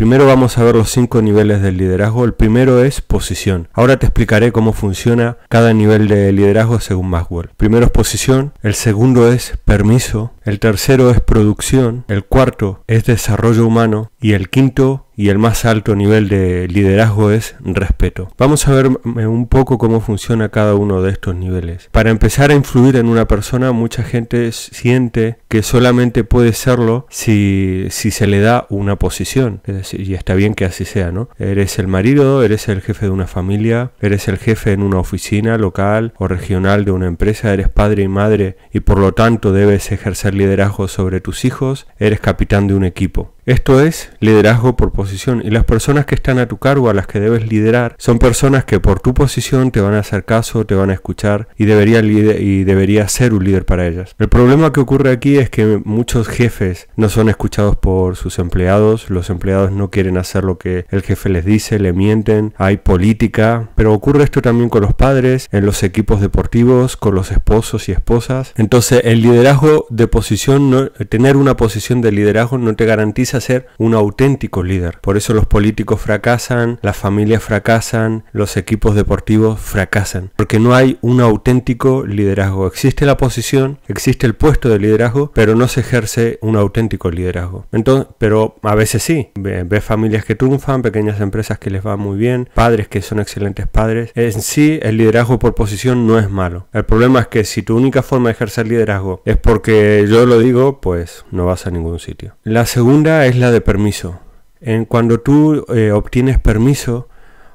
Primero vamos a ver los cinco niveles del liderazgo. El primero es posición. Ahora te explicaré cómo funciona cada nivel de liderazgo según Maxwell. Primero es posición, el segundo es permiso, el tercero es producción, el cuarto es desarrollo humano y el quinto y el más alto nivel de liderazgo es respeto. Vamos a ver eh, un poco cómo funciona cada uno de estos niveles. Para empezar a influir en una persona, mucha gente siente que solamente puede serlo si, si se le da una posición. Es decir, y está bien que así sea, ¿no? Eres el marido, eres el jefe de una familia, eres el jefe en una oficina local o regional de una empresa, eres padre y madre y por lo tanto debes ejercer liderazgo sobre tus hijos, eres capitán de un equipo. Esto es liderazgo por posición y las personas que están a tu cargo, a las que debes liderar, son personas que por tu posición te van a hacer caso, te van a escuchar y debería, y debería ser un líder para ellas. El problema que ocurre aquí es que muchos jefes no son escuchados por sus empleados, los empleados no quieren hacer lo que el jefe les dice, le mienten, hay política, pero ocurre esto también con los padres, en los equipos deportivos, con los esposos y esposas. Entonces el liderazgo de posición, no, tener una posición de liderazgo no te garantiza ser un auténtico líder. Por eso los políticos fracasan, las familias fracasan, los equipos deportivos fracasan, porque no hay un auténtico liderazgo. Existe la posición, existe el puesto de liderazgo, pero no se ejerce un auténtico liderazgo. Entonces, pero a veces sí, ves familias que triunfan, pequeñas empresas que les va muy bien, padres que son excelentes padres. En sí, el liderazgo por posición no es malo. El problema es que si tu única forma de ejercer liderazgo es porque yo lo digo, pues no vas a ningún sitio. La segunda es la de permiso. En cuando tú eh, obtienes permiso,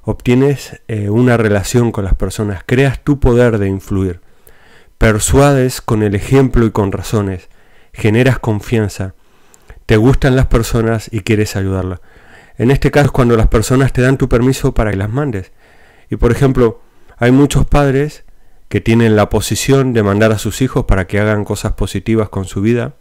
obtienes eh, una relación con las personas, creas tu poder de influir, persuades con el ejemplo y con razones, generas confianza, te gustan las personas y quieres ayudarlas. En este caso cuando las personas te dan tu permiso para que las mandes. Y por ejemplo, hay muchos padres que tienen la posición de mandar a sus hijos para que hagan cosas positivas con su vida,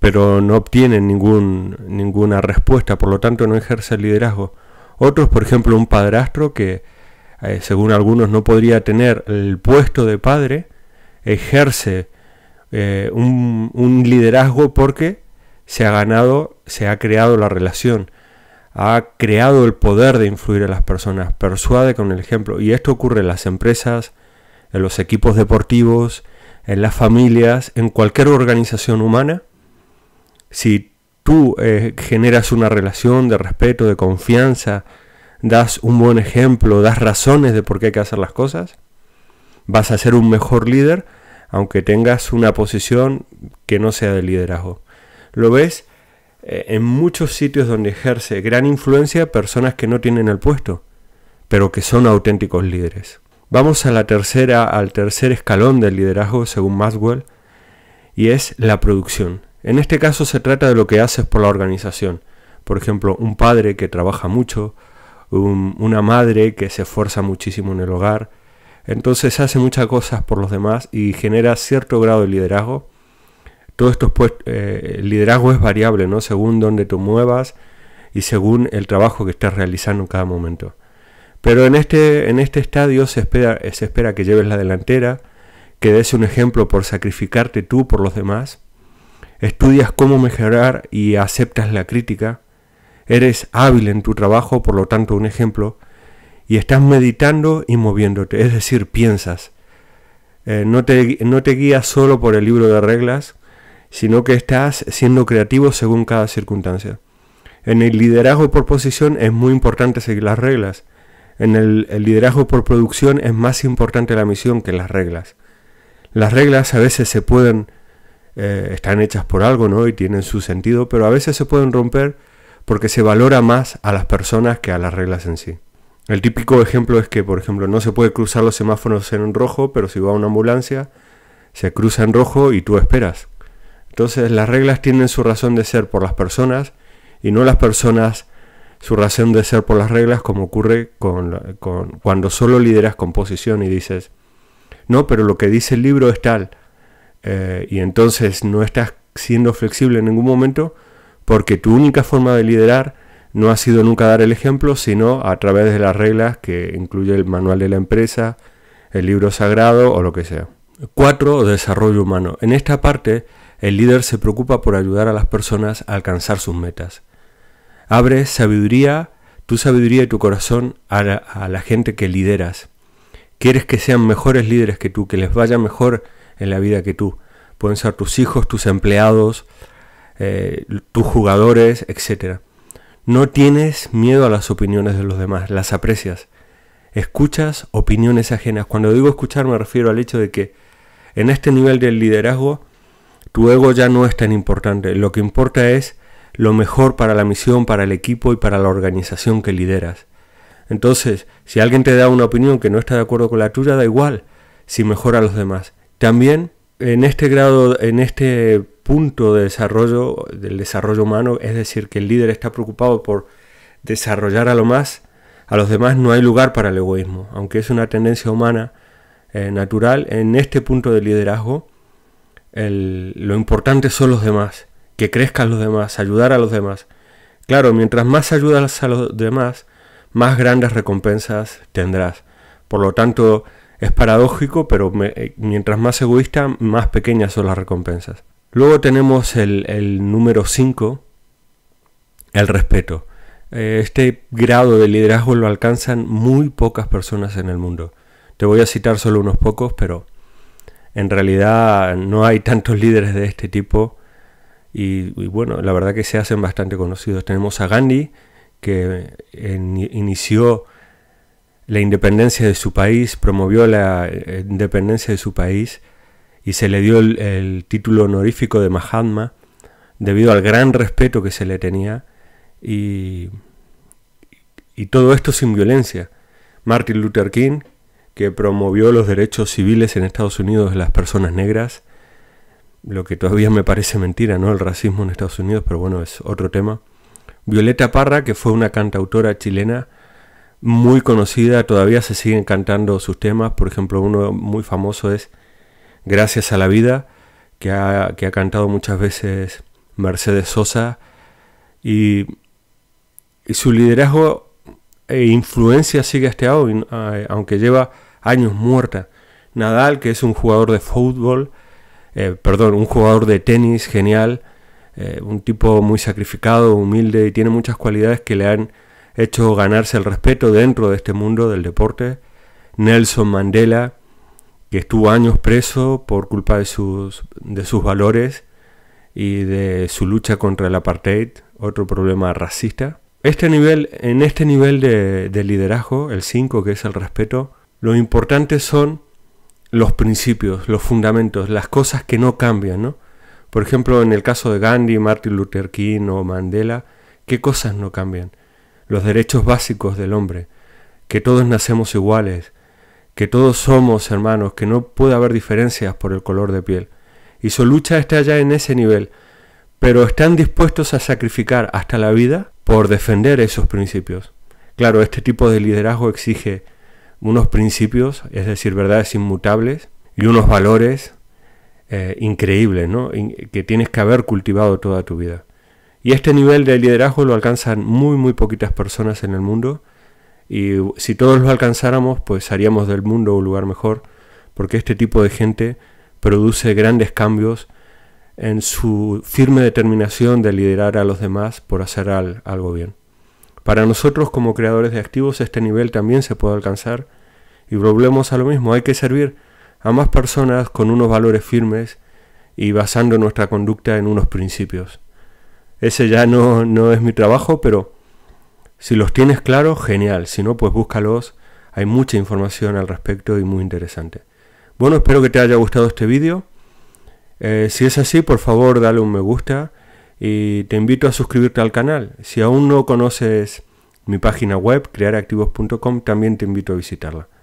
pero no obtienen ningún, ninguna respuesta, por lo tanto no ejerce el liderazgo. Otros, por ejemplo, un padrastro que, eh, según algunos, no podría tener el puesto de padre, ejerce eh, un, un, liderazgo porque se ha ganado, se ha creado la relación, ha creado el poder de influir a las personas, persuade con el ejemplo. Y esto ocurre en las empresas, en los equipos deportivos, en las familias, en cualquier organización humana si tú eh, generas una relación de respeto, de confianza, das un buen ejemplo, das razones de por qué hay que hacer las cosas, vas a ser un mejor líder aunque tengas una posición que no sea de liderazgo. Lo ves eh, en muchos sitios donde ejerce gran influencia personas que no tienen el puesto, pero que son auténticos líderes. Vamos a la tercera, al tercer escalón del liderazgo según Maxwell, y es la producción. En este caso se trata de lo que haces por la organización. Por ejemplo, un padre que trabaja mucho, una madre que se esfuerza muchísimo en el hogar. Entonces hace muchas cosas por los demás y genera cierto grado de liderazgo. Todo esto pues, eh, el liderazgo es variable, ¿no? Según dónde tú muevas y según el trabajo que estás realizando en cada momento. Pero en este, en este estadio se espera, se espera que lleves la delantera, que des un ejemplo por sacrificarte tú por los demás estudias cómo mejorar y aceptas la crítica, eres hábil en tu trabajo, por lo tanto un ejemplo, y estás meditando y moviéndote, es decir, piensas. Eh, no, te, no te guías solo por el libro de reglas, sino que estás siendo creativo según cada circunstancia. En el liderazgo por posición es muy importante seguir las reglas. En el, el, liderazgo por producción es más importante la misión que las reglas. Las reglas a veces se pueden eh, están hechas por algo, ¿no? Y tienen su sentido, pero a veces se pueden romper porque se valora más a las personas que a las reglas en sí. El típico ejemplo es que, por ejemplo, no se puede cruzar los semáforos en rojo, pero si va a una ambulancia, se cruza en rojo y tú esperas. Entonces las reglas tienen su razón de ser por las personas y no las personas su razón de ser por las reglas como ocurre con, con, cuando solo lideras composición y dices, no, pero lo que dice el libro es tal, eh, y entonces no estás siendo flexible en ningún momento porque tu única forma de liderar no ha sido nunca dar el ejemplo, sino a través de las reglas que incluye el manual de la empresa, el libro sagrado o lo que sea. 4. Desarrollo humano. En esta parte, el líder se preocupa por ayudar a las personas a alcanzar sus metas. Abre sabiduría, tu sabiduría y tu corazón a la, a la gente que lideras. Quieres que sean mejores líderes que tú, que les vaya mejor en la vida que tú. Pueden ser tus hijos, tus empleados, eh, tus jugadores, etc. No tienes miedo a las opiniones de los demás, las aprecias. Escuchas opiniones ajenas. Cuando digo escuchar me refiero al hecho de que en este nivel del liderazgo tu ego ya no es tan importante. Lo que importa es lo mejor para la misión, para el equipo y para la organización que lideras. Entonces, si alguien te da una opinión que no está de acuerdo con la tuya, da igual si mejora a los demás. También en este grado, en este punto de desarrollo, del desarrollo humano, es decir, que el líder está preocupado por desarrollar a lo más, a los demás no hay lugar para el egoísmo, aunque es una tendencia humana eh, natural, en este punto de liderazgo lo importante son los demás, que crezcan los demás, ayudar a los demás. Claro, mientras más ayudas a los demás, más grandes recompensas tendrás. Por lo tanto, es paradójico, pero eh, mientras más egoísta, más pequeñas son las recompensas. Luego tenemos el, número 5, el respeto. Eh, este grado de liderazgo lo alcanzan muy pocas personas en el mundo. Te voy a citar solo unos pocos, pero en realidad no hay tantos líderes de este tipo. Y, bueno, la verdad que se hacen bastante conocidos. Tenemos a Gandhi, que eh, inició la independencia de su país, promovió la eh, independencia de su país y se le dio el, título honorífico de Mahatma debido al gran respeto que se le tenía y, y todo esto sin violencia. Martin Luther King, que promovió los derechos civiles en Estados Unidos de las personas negras, lo que todavía me parece mentira, ¿no? El racismo en Estados Unidos, pero bueno, es otro tema. Violeta Parra, que fue una cantautora chilena muy conocida, todavía se siguen cantando sus temas, por ejemplo uno muy famoso es Gracias a la vida, que ha, que ha cantado muchas veces Mercedes Sosa y, su liderazgo e influencia sigue este hoy, eh, aunque lleva años muerta. Nadal, que es un jugador de fútbol, eh, perdón, un jugador de tenis genial, eh, un tipo muy sacrificado, humilde y tiene muchas cualidades que le han hecho ganarse el respeto dentro de este mundo del deporte. Nelson Mandela, que estuvo años preso por culpa de sus, de sus valores y de su lucha contra el apartheid, otro problema racista. Este nivel, en este nivel de, liderazgo, el 5 que es el respeto, lo importante son los principios, los fundamentos, las cosas que no cambian, Por ejemplo, en el caso de Gandhi, Martin Luther King o Mandela, ¿qué cosas no cambian? los derechos básicos del hombre, que todos nacemos iguales, que todos somos hermanos, que no puede haber diferencias por el color de piel. Y su lucha está ya en ese nivel, pero están dispuestos a sacrificar hasta la vida por defender esos principios. Claro, este tipo de liderazgo exige unos principios, es decir, verdades inmutables y unos valores eh, increíbles, ¿no? que tienes que haber cultivado toda tu vida. Y este nivel de liderazgo lo alcanzan muy, muy poquitas personas en el mundo. Y si todos lo alcanzáramos, pues haríamos del mundo un lugar mejor, porque este tipo de gente produce grandes cambios en su firme determinación de liderar a los demás por hacer algo bien. Para nosotros como creadores de activos este nivel también se puede alcanzar y volvemos a lo mismo, hay que servir a más personas con unos valores firmes y basando nuestra conducta en unos principios ese ya no, no es mi trabajo, pero si los tienes claros, genial. Si no, pues búscalos. Hay mucha información al respecto y muy interesante. Bueno, espero que te haya gustado este vídeo. Eh, si es así, por favor, dale un me gusta y te invito a suscribirte al canal. Si aún no conoces mi página web, crearactivos.com, también te invito a visitarla.